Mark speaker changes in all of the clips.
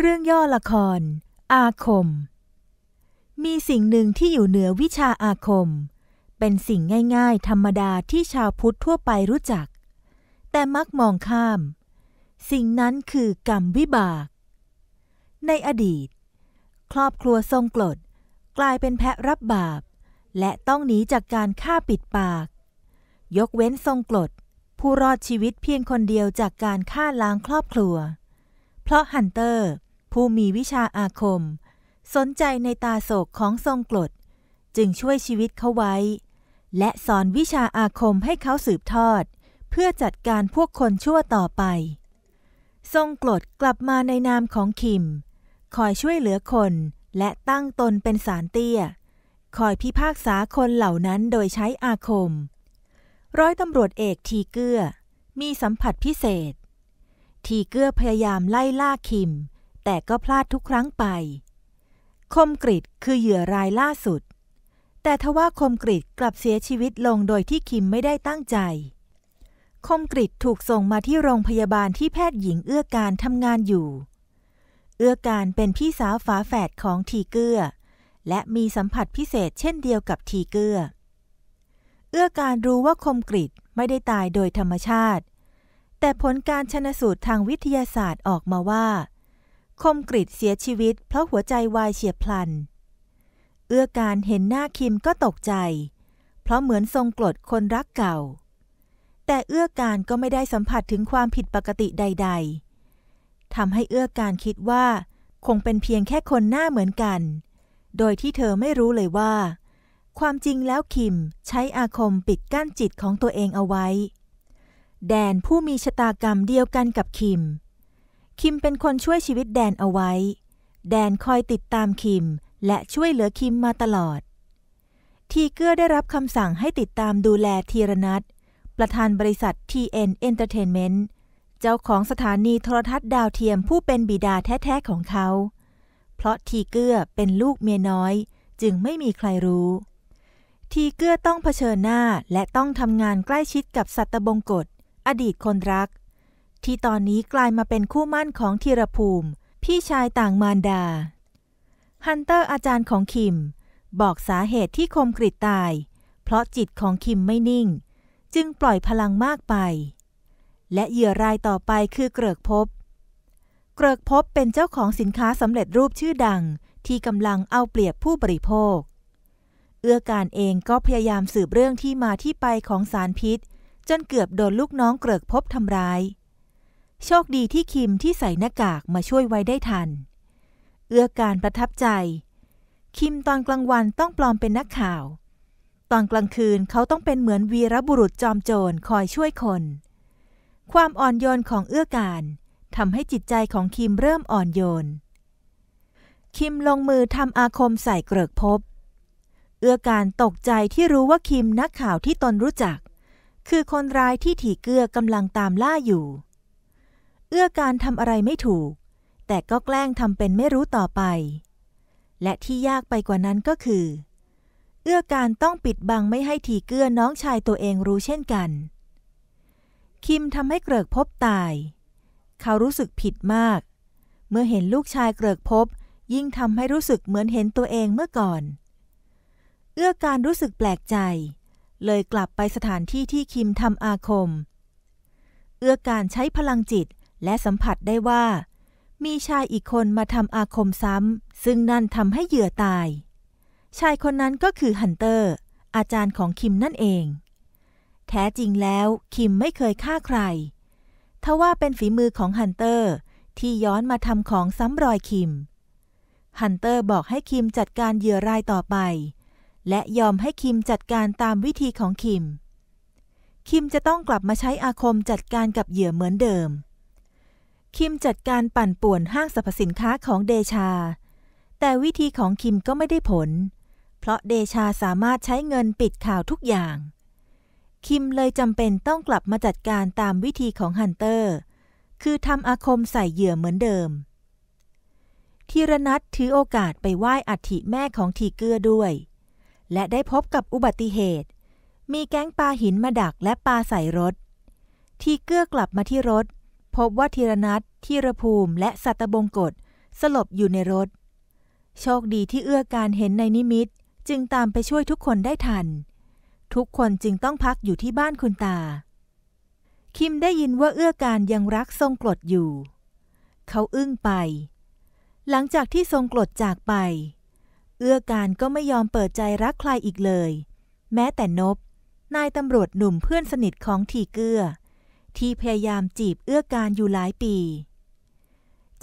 Speaker 1: เรื่องย่อละคร อาคม มีสิ่งหนึ่งที่อยู่เหนือวิชาอาคม เป็นสิ่งง่ายๆ ธรรมดาที่ชาวพุทธทั่วไปรู้จัก แต่มักมองข้าม สิ่งนั้นคือกรรมวิบาก ในอดีต ครอบครัวทรงกรดกลายเป็นแพะรับบาปและต้องหนีจากการฆ่าปิดปาก ยกเว้นทรงกรดผู้รอดชีวิตเพียงคนเดียวจากการฆ่าล้างครอบครัว เพราะฮันเตอร์ผู้มีวิชาอาคม สนใจในตาโศกของทรงกรดจึงช่วยชีวิตเขาไว้ และสอนวิชาอาคมให้เขาสืบทอดเพื่อจัดการพวกคนชั่วต่อไป ทรงกรดกลับมาในนามของคิม คอยช่วยเหลือคนและตั้งตนเป็นสารเตี้ย คอยพิพากษาคนเหล่านั้นโดยใช้อาคม ร้อยตำรวจเอกทีเกื้อ มีสัมผัสพิเศษ ทีเกื้อพยายามไล่ล่าคิมแต่ก็พลาดทุกครั้งไป คมกริดคือเหยื่อรายล่าสุด แต่ทว่าคมกริดกลับเสียชีวิตลงโดยที่คิมไม่ได้ตั้งใจ คมกริดถูกส่งมาที่โรงพยาบาลที่แพทย์หญิงเอื้อการทำงานอยู่ เอื้อการเป็นพี่สาวฝาแฝดของทีเกื้อ และมีสัมผัสพิเศษเช่นเดียวกับทีเกื้อ เอื้อการรู้ว่าคมกริดไม่ได้ตายโดยธรรมชาติ แต่ผลการชนสูตรทางวิทยาศาสตร์ออกมาว่าคมกริดเสียชีวิตเพราะหัวใจวายเฉียบพลัน เอื้อการเห็นหน้าคิม ก็ตกใจ เพราะเหมือนทรงกรดคนรักเก่า แต่เอื้อการก็ไม่ได้สัมผัสถึงความผิดปกติใดๆ ทำให้เอื้อการคิดว่าคงเป็นเพียงแค่คนหน้าเหมือนกัน โดยที่เธอไม่รู้เลยว่า ความจริงแล้วคิมใช้อาคมปิดกั้นจิตของตัวเองเอาไว้ แดนผู้มีชะตากรรมเดียวกันกับคิมคิมเป็นคนช่วยชีวิตแดนเอาไว้ แดนคอยติดตามคิม และช่วยเหลือคิมมาตลอด ทีเกื้อได้รับคำสั่งให้ติดตามดูแลทีรนัทประธานบริษัท TN Entertainment เจ้าของสถานีโทรทัศน์ดาวเทียมผู้เป็นบิดาแท้ๆของเขา เพราะทีเกื้อเป็นลูกเมียน้อย จึงไม่มีใครรู้ ทีเกื้อต้องเผชิญหน้าและต้องทำงานใกล้ชิดกับสัตบงกฎอดีตคนรักที่ตอนนี้กลายมาเป็นคู่มั่นของธีรภูมิ พี่ชายต่างมารดาฮันเตอร์อาจารย์ของคิม บอกสาเหตุที่คมกริดตาย เพราะจิตของคิมไม่นิ่ง จึงปล่อยพลังมากไป และเหยื่อรายต่อไปคือเกริกพบ เกริกพบเป็นเจ้าของสินค้าสำเร็จรูปชื่อดัง ที่กำลังเอาเปรียบผู้บริโภค เอื้อการเองก็พยายามสืบเรื่องที่มาที่ไปของสารพิษ จนเกือบโดนลูกน้องเกริกพบทำร้ายโชคดีที่คิมที่ใส่หน้ากากมาช่วยไว้ได้ทัน เอื้อการประทับใจ คิมตอนกลางวันต้องปลอมเป็นนักข่าว ตอนกลางคืนเขาต้องเป็นเหมือนวีรบุรุษจอมโจรคอยช่วยคน ความอ่อนโยนของเอื้อการทำให้จิตใจของคิมเริ่มอ่อนโยน คิมลงมือทำอาคมใส่เกลิกพบ เอื้อการตกใจที่รู้ว่าคิมนักข่าวที่ตนรู้จัก คือคนร้ายที่ถีเกื้อกำลังตามล่าอยู่เอื้อการทำอะไรไม่ถูก แต่ก็แกล้งทำเป็นไม่รู้ต่อไป และที่ยากไปกว่านั้นก็คือ เอื้อการต้องปิดบังไม่ให้ทีเกื้อน้องชายตัวเองรู้เช่นกัน คิมทำให้เกริกพบตาย เขารู้สึกผิดมาก เมื่อเห็นลูกชายเกริกพบ ยิ่งทำให้รู้สึกเหมือนเห็นตัวเองเมื่อก่อน เอื้อการรู้สึกแปลกใจ เลยกลับไปสถานที่ที่คิมทำอาคม เอื้อการใช้พลังจิตและสัมผัสได้ว่า มีชายอีกคนมาทำอาคมซ้ำซึ่งนั่นทำให้เหยื่อตาย ชายคนนั้นก็คือฮันเตอร์ อาจารย์ของคิมนั่นเอง แท้จริงแล้ว คิมไม่เคยฆ่าใคร ทว่าเป็นฝีมือของฮันเตอร์ ที่ย้อนมาทำของซ้ำรอยคิม ฮันเตอร์บอกให้คิมจัดการเหยื่อรายต่อไป และยอมให้คิมจัดการตามวิธีของคิม คิมจะต้องกลับมาใช้อาคมจัดการกับเหยื่อเหมือนเดิมคิมจัดการปั่นป่วนห้างสรรพสินค้าของเดชา แต่วิธีของคิมก็ไม่ได้ผล เพราะเดชาสามารถใช้เงินปิดข่าวทุกอย่าง คิมเลยจำเป็นต้องกลับมาจัดการตามวิธีของฮันเตอร์ คือทำอาคมใส่เหยื่อเหมือนเดิม ทีรนัทถือโอกาสไปไหว้อัฐิแม่ของทีเกื้อด้วย และได้พบกับอุบัติเหตุ มีแก๊งปลาหินมาดักและปลาใส่รถ ทีเกื้อกลับมาที่รถพบว่าธีรนัทธีรภูมิ และสัตบงกฎ สลบอยู่ในรถ โชคดีที่เอื้อการเห็นในนิมิต จึงตามไปช่วยทุกคนได้ทัน ทุกคนจึงต้องพักอยู่ที่บ้านคุณตา คิมได้ยินว่าเอื้อการยังรักทรงกรดอยู่ เขาอึ้งไป หลังจากที่ทรงกรดจากไป เอื้อการก็ไม่ยอมเปิดใจรักใครอีกเลย แม้แต่นบ นายตำรวจหนุ่มเพื่อนสนิทของทีเกื้อที่พยายามจีบเอื้อการอยู่หลายปี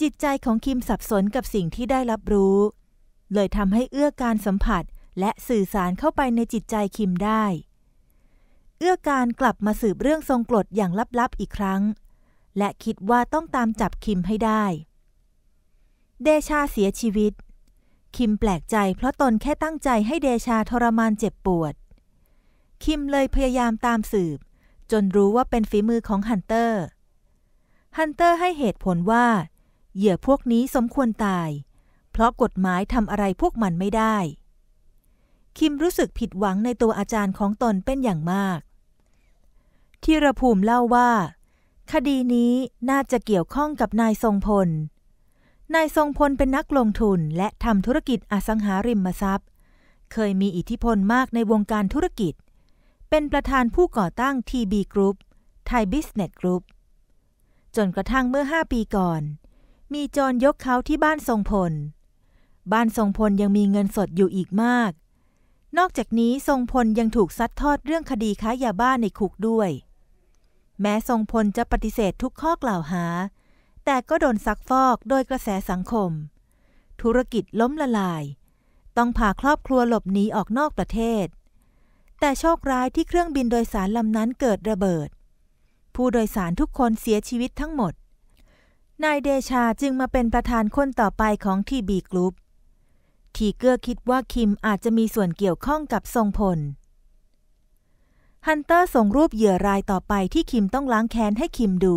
Speaker 1: จิตใจของคิมสับสนกับสิ่งที่ได้รับรู้เลยทำให้เอื้อการสัมผัสและสื่อสารเข้าไปในจิตใจคิมได้ เอื้อการกลับมาสืบเรื่องทรงกรดอย่างลับๆอีกครั้ง และคิดว่าต้องตามจับคิมให้ได้ เดชาเสียชีวิตคิมแปลกใจเพราะตนแค่ตั้งใจให้เดชาทรมานเจ็บปวด คิมเลยพยายามตามสืบจนรู้ว่าเป็นฝีมือของฮันเตอร์ ฮันเตอร์ให้เหตุผลว่า เหยื่อพวกนี้สมควรตาย เพราะกฎหมายทำอะไรพวกมันไม่ได้ คิมรู้สึกผิดหวังในตัวอาจารย์ของตนเป็นอย่างมาก ทีรภูมิเล่าว่า คดีนี้น่าจะเกี่ยวข้องกับนายทรงพล นายทรงพลเป็นนักลงทุนและทำธุรกิจอสังหาริมทรัพย์ เคยมีอิทธิพลมากในวงการธุรกิจเป็นประธานผู้ก่อตั้ง TB Group Thai Business Group จนกระทั่งเมื่อ 5 ปีก่อน มีจรยกเขาที่บ้านทรงพล บ้านทรงพลยังมีเงินสดอยู่อีกมาก นอกจากนี้ทรงพลยังถูกซัดทอดเรื่องคดีค้ายาบ้าในคุกด้วย แม้ทรงพลจะปฏิเสธทุกข้อกล่าวหา แต่ก็โดนซักฟอกโดยกระแสสังคม ธุรกิจล้มละลาย ต้องพาครอบครัวหลบหนีออกนอกประเทศแต่โชคร้ายที่เครื่องบินโดยสารลำนั้นเกิดระเบิด ผู้โดยสารทุกคนเสียชีวิตทั้งหมด นายเดชาจึงมาเป็นประธานคนต่อไปของทีบีกรุ๊ปทีเกอร์คิดว่าคิมอาจจะมีส่วนเกี่ยวข้องกับทรงพลฮันเตอร์ ส่งรูปเหยื่อรายต่อไปที่คิมต้องล้างแค้นให้คิมดู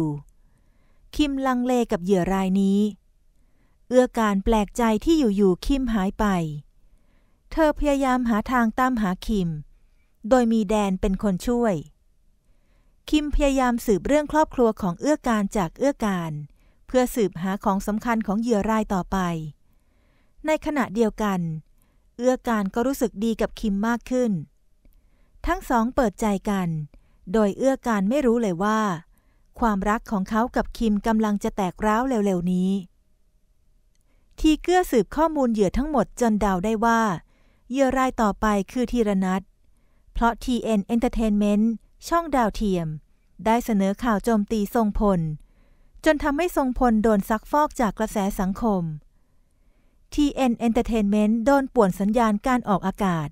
Speaker 1: คิมลังเลกับเหยื่อรายนี้ เอื้อการแปลกใจที่อยู่ ๆ คิมหายไป เธอพยายามหาทางตามหาคิมโดยมีแดนเป็นคนช่วย คิมพยายามสืบเรื่องครอบครัวของเอื้อการจากเอื้อการ เพื่อสืบหาของสำคัญของเหยื่อรายต่อไป ในขณะเดียวกัน เอื้อการก็รู้สึกดีกับคิมมากขึ้น ทั้งสองเปิดใจกัน โดยเอื้อการไม่รู้เลยว่า ความรักของเขากับคิมกำลังจะแตกร้าวเร็ว ๆนี้ ทีเกื้อสืบข้อมูลเหยื่อทั้งหมดจนเดาได้ว่าเหยื่อรายต่อไปคือทีรนัทเพราะ TN Entertainment ช่องดาวเทียม ได้เสนอข่าวโจมตีทรงพล จนทำให้ทรงพลโดนซักฟอกจากกระแสสังคม TN Entertainment โดนป่วนสัญญาณการออกอากาศ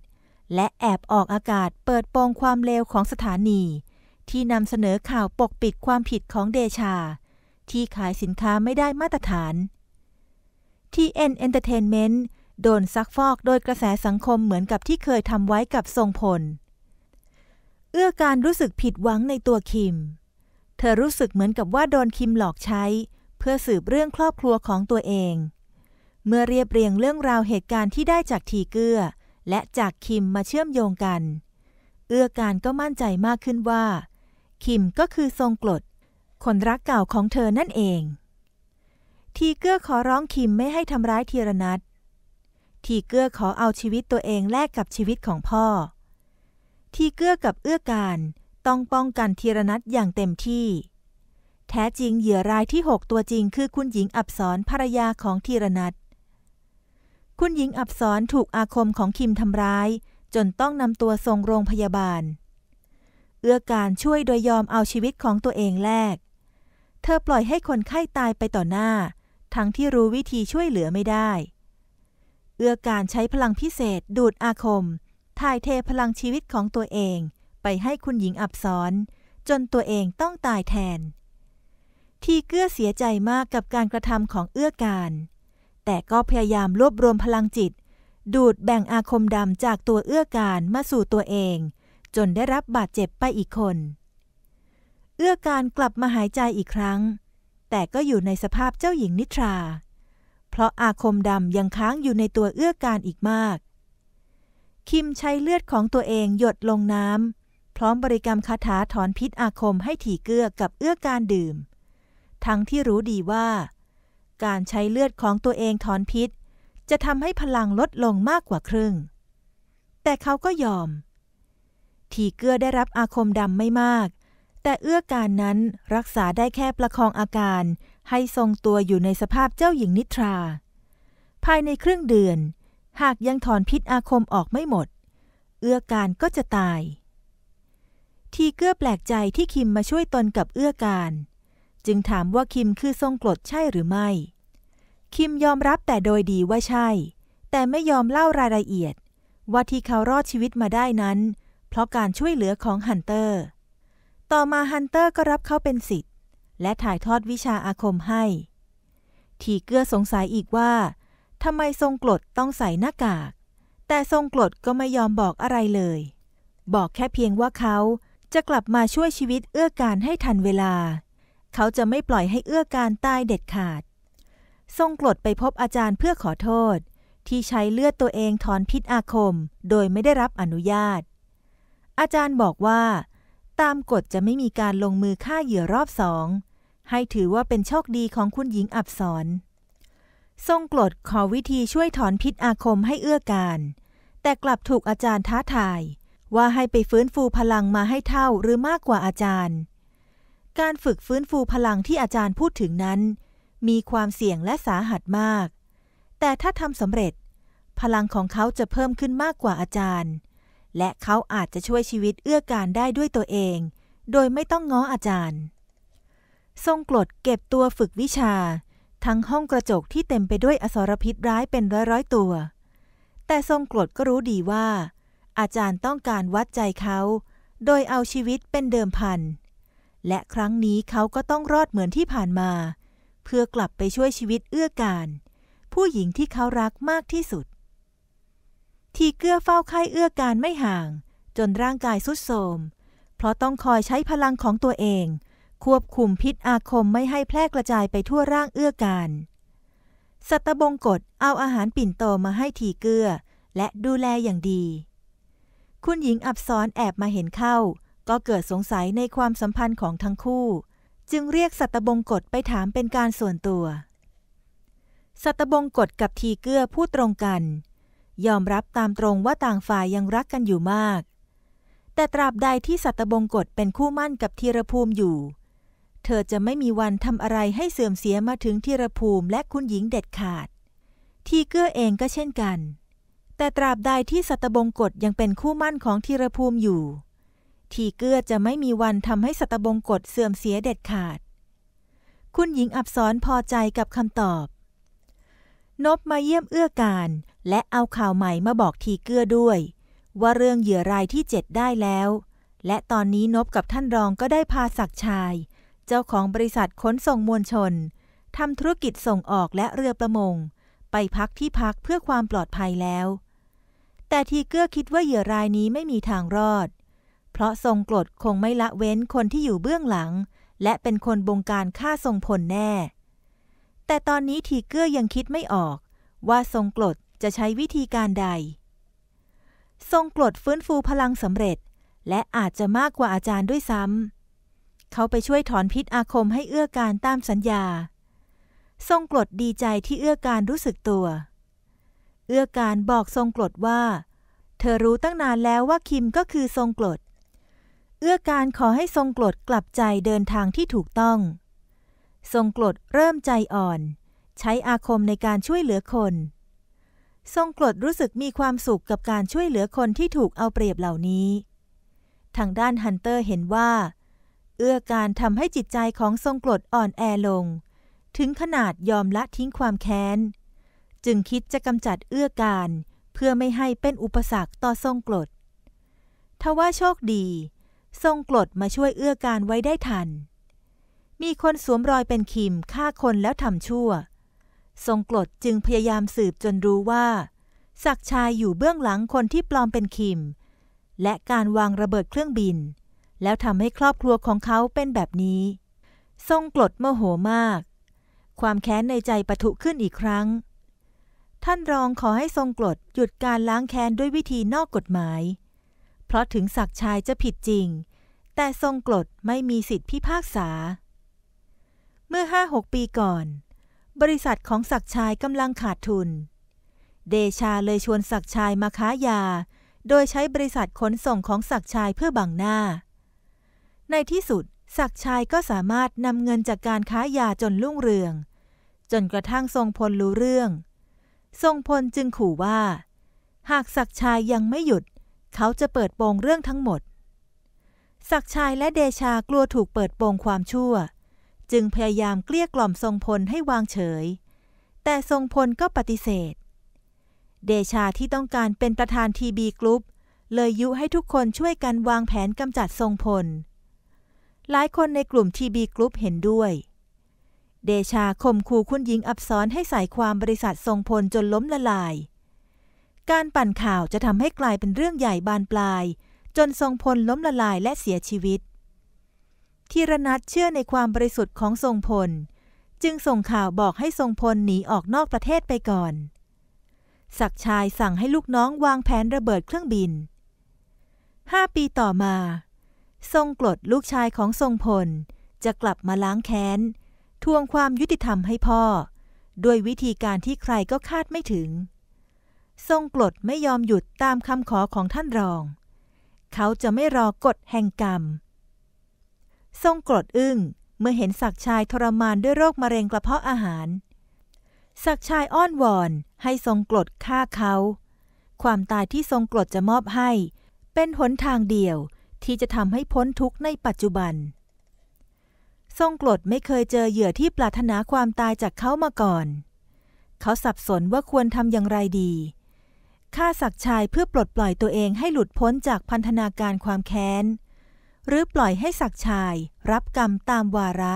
Speaker 1: และแอบออกอากาศเปิดโปงความเลวของสถานี ที่นำเสนอข่าวปกปิดความผิดของเดชา ที่ขายสินค้าไม่ได้มาตรฐาน TN Entertainment โดนซักฟอกโดยกระแสสังคมเหมือนกับที่เคยทำไว้กับทรงพลเอื้อการรู้สึกผิดหวังในตัวคิม เธอรู้สึกเหมือนกับว่าโดนคิมหลอกใช้ เพื่อสืบเรื่องครอบครัวของตัวเอง เมื่อเรียบเรียงเรื่องราวเหตุการณ์ที่ได้จากทีเกื้อ และจากคิมมาเชื่อมโยงกัน เอื้อการก็มั่นใจมากขึ้นว่า คิมก็คือทรงกลดคนรักเก่าของเธอนั่นเอง ทีเกื้อขอร้องคิมไม่ให้ทำร้ายทีรนัททีเกื้อขอเอาชีวิตตัวเองแลกกับชีวิตของพ่อที่เกื้อกับเอื้อการต้องป้องกันทีรนัดอย่างเต็มที่ แท้จริงเหยื่อรายที่ 6 ตัวจริงคือคุณหญิงอับสรภรรยาของทีรนัดคุณหญิงอับสรถูกอาคมของคิมทำร้าย จนต้องนำตัวส่งโรงพยาบาล เอื้อการช่วยโดยยอมเอาชีวิตของตัวเองแลกเธอปล่อยให้คนไข้ตายไปต่อหน้า ทั้งที่รู้วิธีช่วยเหลือไม่ได้ เอื้อการใช้พลังพิเศษดูดอาคมถ่ายเทพลังชีวิตของตัวเองไปให้คุณหญิงอับซอนจนตัวเองต้องตายแทน ทีเกื้อเสียใจมากกับการกระทำของเอื้อการ แต่ก็พยายามรวบรวมพลังจิต ดูดแบ่งอาคมดำจากตัวเอื้อการมาสู่ตัวเอง จนได้รับบาดเจ็บไปอีกคน เอื้อการกลับมาหายใจอีกครั้ง แต่ก็อยู่ในสภาพเจ้าหญิงนิทรา เพราะอาคมดำยังค้างอยู่ในตัวเอื้อการอีกมากคิมใช้เลือดของตัวเองหยดลงน้ำ พร้อมบริกรรมคาถาถอนพิษอาคมให้ถี่เกื้อกับเอื้อการดื่ม ทั้งที่รู้ดีว่า การใช้เลือดของตัวเองถอนพิษ จะทำให้พลังลดลงมากกว่าครึ่ง แต่เขาก็ยอม ถี่เกื้อได้รับอาคมดำไม่มาก แต่เอื้อการนั้นรักษาได้แค่ประคองอาการให้ทรงตัวอยู่ในสภาพเจ้าหญิงนิทรา ภายในครึ่งเดือนหากยังถอนพิษอาคมออกไม่หมด เอื้อการก็จะตาย ทีเกื้อแปลกใจที่คิมมาช่วยตนกับเอื้อการ จึงถามว่าคิมคือทรงกรดใช่หรือไม่ คิมยอมรับแต่โดยดีว่าใช่ แต่ไม่ยอมเล่ารายละเอียด ว่าที่เขารอดชีวิตมาได้นั้น เพราะการช่วยเหลือของฮันเตอร์ ต่อมาฮันเตอร์ก็รับเขาเป็นสิทธิ์และถ่ายทอดวิชาอาคมให้ ทีเกื้อสงสัยอีกว่าทำไมทรงกรดต้องใส่หน้ากากแต่ทรงกรดก็ไม่ยอมบอกอะไรเลย บอกแค่เพียงว่าเขาจะกลับมาช่วยชีวิตเอื้อการให้ทันเวลา เขาจะไม่ปล่อยให้เอื้อการตายเด็ดขาด ทรงกรดไปพบอาจารย์เพื่อขอโทษ ที่ใช้เลือดตัวเองถอนพิษอาคม โดยไม่ได้รับอนุญาต อาจารย์บอกว่า ตามกฎจะไม่มีการลงมือฆ่าเหยื่อรอบสอง ให้ถือว่าเป็นโชคดีของคุณหญิงอับสรทรงกรดขอวิธีช่วยถอนพิษอาคมให้เอื้อการ แต่กลับถูกอาจารย์ท้าทาย ว่าให้ไปฟื้นฟูพลังมาให้เท่าหรือมากกว่าอาจารย์ การฝึกฟื้นฟูพลังที่อาจารย์พูดถึงนั้น มีความเสี่ยงและสาหัสมาก แต่ถ้าทำสำเร็จ พลังของเขาจะเพิ่มขึ้นมากกว่าอาจารย์ และเขาอาจจะช่วยชีวิตเอื้อการได้ด้วยตัวเอง โดยไม่ต้องง้ออาจารย์ ทรงกรดเก็บตัวฝึกวิชาทั้งห้องกระจกที่เต็มไปด้วยอสรพิษร้ายเป็นร้อยๆตัว แต่ทรงกรดก็รู้ดีว่า อาจารย์ต้องการวัดใจเขา โดยเอาชีวิตเป็นเดิมพัน และครั้งนี้เขาก็ต้องรอดเหมือนที่ผ่านมา เพื่อกลับไปช่วยชีวิตเอื้อการผู้หญิงที่เขารักมากที่สุด ทีเกื้อเฝ้าไข้เอื้อการไม่ห่าง จนร่างกายสุดโทมเพราะต้องคอยใช้พลังของตัวเองควบคุมพิษอาคมไม่ให้แพร่กระจายไปทั่วร่างเอื้อการสัตบงกฎเอาอาหารปิ่นโตมาให้ทีเกื้อ และดูแลอย่างดี คุณหญิงอับซ้อนแอบมาเห็นเข้า ก็เกิดสงสัยในความสัมพันธ์ของทั้งคู่ จึงเรียกสัตบงกฎไปถามเป็นการส่วนตัว สัตบงกฎกับทีเกื้อพูดตรงกัน ยอมรับตามตรงว่าต่างฝ่ายยังรักกันอยู่มาก แต่ตราบใดที่สัตบงกฎเป็นคู่มั่นกับธีรภูมิอยู่เธอจะไม่มีวันทำอะไรให้เสื่อมเสียมาถึงทีรภูมิ และคุณหญิงเด็ดขาด ทีเกื้อเองก็เช่นกัน แต่ตราบใดที่สัตบงกฎยังเป็นคู่มั่นของทีรภูมิอยู่ ทีเกื้อจะไม่มีวันทำให้ สัตบงกฎเสื่อมเสียเด็ดขาด คุณหญิงอับสนพอใจกับคำตอบ นบมาเยี่ยมเอื้อการและเอาข่าวใหม่มาบอกทีเกื้อด้วย ว่าเรื่องเหยื่อรายที่เจ็ดได้แล้ว และตอนนี้นบกับท่านรองก็ได้พาศักชายเจ้าของบริษัทขนส่งมวลชนทำธุรกิจส่งออกและเรือประมง ไปพักที่พักเพื่อความปลอดภัยแล้ว แต่ทีเกื้อคิดว่าเหยื่อรายนี้ไม่มีทางรอด เพราะทรงกรดคงไม่ละเว้นคนที่อยู่เบื้องหลัง และเป็นคนบงการฆ่าทรงพลแน่ แต่ตอนนี้ทีเกื้อยังคิดไม่ออก ว่าทรงกรดจะใช้วิธีการใด ทรงกรดฟื้นฟูพลังสำเร็จ และอาจจะมากกว่าอาจารย์ด้วยซ้ำเขาไปช่วยถอนพิษอาคมให้เอื้อการตามสัญญา ทรงกรดดีใจที่เอื้อการรู้สึกตัว เอื้อการบอกทรงกรดว่า เธอรู้ตั้งนานแล้วว่าคิมก็คือทรงกรด เอื้อการขอให้ทรงกรดกลับใจเดินทางที่ถูกต้อง ทรงกรดเริ่มใจอ่อน ใช้อาคมในการช่วยเหลือคน ทรงกรดรู้สึกมีความสุขกับการช่วยเหลือคนที่ถูกเอาเปรียบเหล่านี้ ทางด้านฮันเตอร์เห็นว่าเอื้อการทำให้จิตใจของทรงกรดอ่อนแอลง ถึงขนาดยอมละทิ้งความแค้นจึงคิดจะกำจัดเอื้อการ เพื่อไม่ให้เป็นอุปสรรคต่อทรงกรดทว่าโชคดี ทรงกรดมาช่วยเอื้อการไว้ได้ทัน มีคนสวมรอยเป็นคิมฆ่าคนแล้วทำชั่ว ทรงกรดจึงพยายามสืบจนรู้ว่าศักชายอยู่เบื้องหลังคนที่ปลอมเป็นคิม และการวางระเบิดเครื่องบินแล้วทำให้ครอบครัวของเขาเป็นแบบนี้ ทรงกรดโมโหมาก ความแค้นในใจปะทุขึ้นอีกครั้ง ท่านรองขอให้ทรงกรดหยุดการล้างแค้นด้วยวิธีนอกกฎหมาย เพราะถึงศักชายจะผิดจริง แต่ทรงกรดไม่มีสิทธิพิพากษา เมื่อห้าหกปีก่อน บริษัทของศักชายกำลังขาดทุน เดชาเลยชวนศักชายมาค้ายา โดยใช้บริษัทขนส่งของศักชายเพื่อบังหน้าในที่สุดศักชัยก็สามารถนำเงินจากการค้ายาจนลุ่งเรือง จนกระทั่งทรงพลรู้เรื่อง ทรงพลจึงขู่ว่า หากศักชัยยังไม่หยุด เขาจะเปิดโปงเรื่องทั้งหมดศักชายและเดชากลัวถูกเปิดโปงความชั่ว จึงพยายามเกลี้ยกล่อมทรงพลให้วางเฉย แต่ทรงพลก็ปฏิเสธ เดชาที่ต้องการเป็นประธานทีบีกรุ๊ปเลยยุให้ทุกคนช่วยกันวางแผนกำจัดทรงพลหลายคนในกลุ่มทีบีกรุ๊ปเห็นด้วย เดชาข่มขู่คุณหญิงอับซ้อนให้ใส่ความบริษัททรงพลจนล้มละลาย การปั่นข่าวจะทำให้กลายเป็นเรื่องใหญ่บานปลาย จนทรงพลล้มละลายและเสียชีวิต ทีรนัทเชื่อในความบริสุทธิ์ของทรงพลจึงส่งข่าวบอกให้ทรงพลหนีออกนอกประเทศไปก่อนศักชายสั่งให้ลูกน้องวางแผนระเบิดเครื่องบินห้าปีต่อมาทรงกรดลูกชายของทรงพล จะกลับมาล้างแค้นทวงความยุติธรรมให้พ่อ ด้วยวิธีการที่ใครก็คาดไม่ถึง ทรงกรดไม่ยอมหยุดตามคำขอของท่านรอง เขาจะไม่รอกฎแห่งกรรมทรงกรดอึ้งเมื่อเห็นศักชายทรมานด้วยโรคมะเร็งกระเพาะอาหารศักชายอ้อนวอนให้ทรงกรดฆ่าเขา ความตายที่ทรงกรดจะมอบให้ เป็นหนทางเดียวที่จะทำให้พ้นทุกข์ในปัจจุบัน ทรงกรดไม่เคยเจอเหยื่อที่ปรารถนาความตายจากเขามาก่อน เขาสับสนว่าควรทำอย่างไรดีฆ่าสักชายเพื่อปลดปล่อยตัวเองให้หลุดพ้นจากพันธนาการความแค้น หรือปล่อยให้สักชาย รับกรรมตามวาระ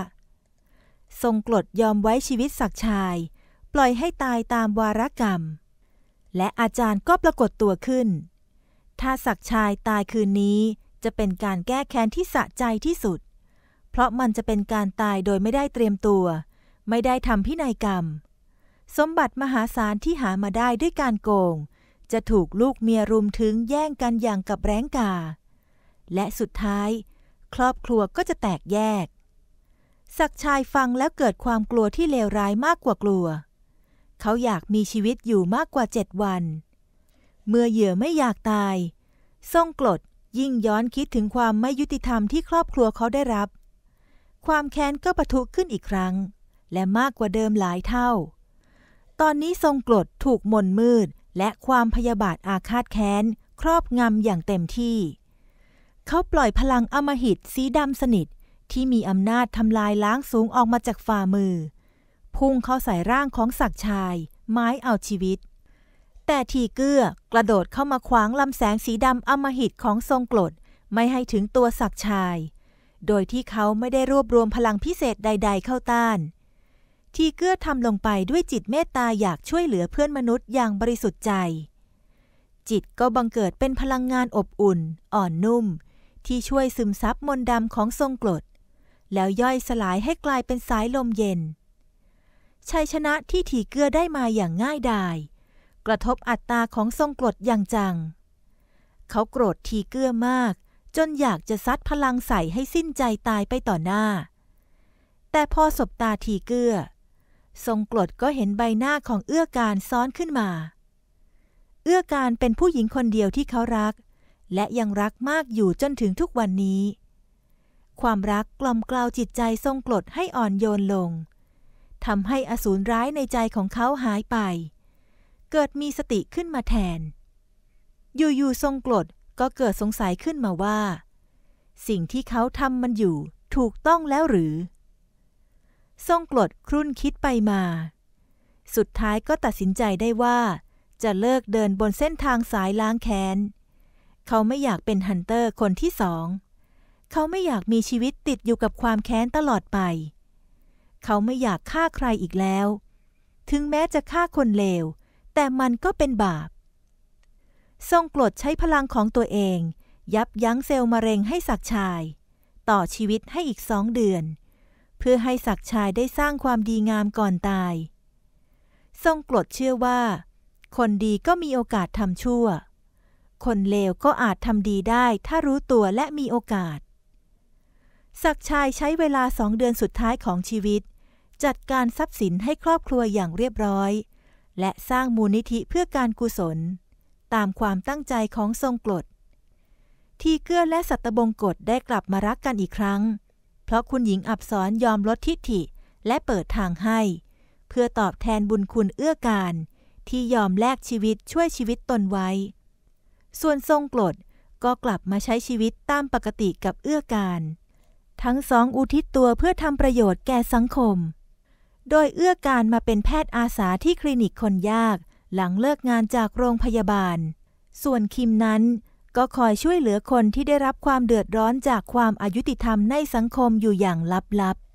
Speaker 1: ทรงกรดยอมไว้ชีวิตสักชาย ปล่อยให้ตายตามวาระกรรม และอาจารย์ก็ปรากฏตัวขึ้น ถ้าสักชายตายคืนนี้จะเป็นการแก้แค้นที่สะใจที่สุด เพราะมันจะเป็นการตายโดยไม่ได้เตรียมตัว ไม่ได้ทำพินัยกรรม สมบัติมหาศาลที่หามาได้ด้วยการโกง จะถูกลูกเมียรุมถึงแย่งกันอย่างกับแร้งกา และสุดท้าย ครอบครัวก็จะแตกแยก สักชายฟังแล้วเกิดความกลัวที่เลวร้ายมากกว่ากลัว เขาอยากมีชีวิตอยู่มากกว่าเจ็ดวัน เมื่อเหยื่อไม่อยากตาย ทรงกรดยิ่งย้อนคิดถึงความไม่ยุติธรรมที่ครอบครัวเขาได้รับ ความแค้นก็ปะทุขึ้นอีกครั้ง และมากกว่าเดิมหลายเท่า ตอนนี้ทรงกรดถูกมนมืดและความพยาบาทอาฆาตแค้นครอบงำอย่างเต็มที่ เขาปล่อยพลังอมหิตสีดำสนิทที่มีอำนาจทำลายล้างสูงออกมาจากฝ่ามือ พุ่งเข้าใส่ร่างของศักชาย ไม้เอาชีวิตแต่ทีเกื้อกระโดดเข้ามาขวางลำแสงสีดำอมหิตของทรงกลดไม่ให้ถึงตัวศักชาย โดยที่เขาไม่ได้รวบรวมพลังพิเศษใดๆเข้าต้าน ทีเกื้อทำลงไปด้วยจิตเมตตาอยากช่วยเหลือเพื่อนมนุษย์อย่างบริสุทธิ์ใจ จิตก็บังเกิดเป็นพลังงานอบอุ่น อ่อนนุ่ม ที่ช่วยซึมซับมนดำของทรงกลดแล้วย่อยสลายให้กลายเป็นสายลมเย็น ชัยชนะที่ทีเกื้อได้มาอย่างง่ายดายระทบอัตราของทรงกรดอย่างจัง เขาโกรธทีเกื้อมาก จนอยากจะซัดพลังใส่ให้สิ้นใจตายไปต่อหน้า แต่พอสบตาทีเกื้อทรงกรดก็เห็นใบหน้าของเอื้อการซ้อนขึ้นมา เอื้อการเป็นผู้หญิงคนเดียวที่เขารัก และยังรักมากอยู่จนถึงทุกวันนี้ ความรักกล่อมกล่าวจิตใจทรงกรดให้อ่อนโยนลงทำให้อสูรร้ายในใจของเขาหายไปเกิดมีสติขึ้นมาแทน อยู่ๆ ทรงกรดก็เกิดสงสัยขึ้นมาว่า สิ่งที่เขาทำมันอยู่ถูกต้องแล้วหรือ ทรงกรดครุ่นคิดไปมา สุดท้ายก็ตัดสินใจได้ว่า จะเลิกเดินบนเส้นทางสายล้างแค้นเขาไม่อยากเป็นฮันเตอร์คนที่สอง เขาไม่อยากมีชีวิตติดอยู่กับความแค้นตลอดไป เขาไม่อยากฆ่าใครอีกแล้ว ถึงแม้จะฆ่าคนเลวแต่มันก็เป็นบาป ทรงกรดใช้พลังของตัวเอง ยับยั้งเซลล์มะเร็งให้สักชาย ต่อชีวิตให้อีกสองเดือน เพื่อให้สักชายได้สร้างความดีงามก่อนตาย ทรงกรดเชื่อว่า คนดีก็มีโอกาสทำชั่ว คนเลวก็อาจทำดีได้ถ้ารู้ตัวและมีโอกาสสักชายใช้เวลาสองเดือนสุดท้ายของชีวิต จัดการทรัพย์สินให้ครอบครัวอย่างเรียบร้อยและสร้างมูลนิธิเพื่อการกุศล ตามความตั้งใจของทรงกรดทีเกื้อและสัตบงกฎได้กลับมารักกันอีกครั้ง เพราะคุณหญิงอับสอนยอมลดทิฐิและเปิดทางให้ เพื่อตอบแทนบุญคุณเอื้อการที่ยอมแลกชีวิตช่วยชีวิตตนไว้ ส่วนทรงกรดก็กลับมาใช้ชีวิตตามปกติกับเอื้อการทั้งสอง อุทิศตัวเพื่อทำประโยชน์แก่สังคมโดยเอื้อการมาเป็นแพทย์อาสาที่คลินิกคนยาก หลังเลิกงานจากโรงพยาบาล ส่วนคิมนั้นก็คอยช่วยเหลือคนที่ได้รับความเดือดร้อนจากความอายุติธรรมในสังคมอยู่อย่างลับๆ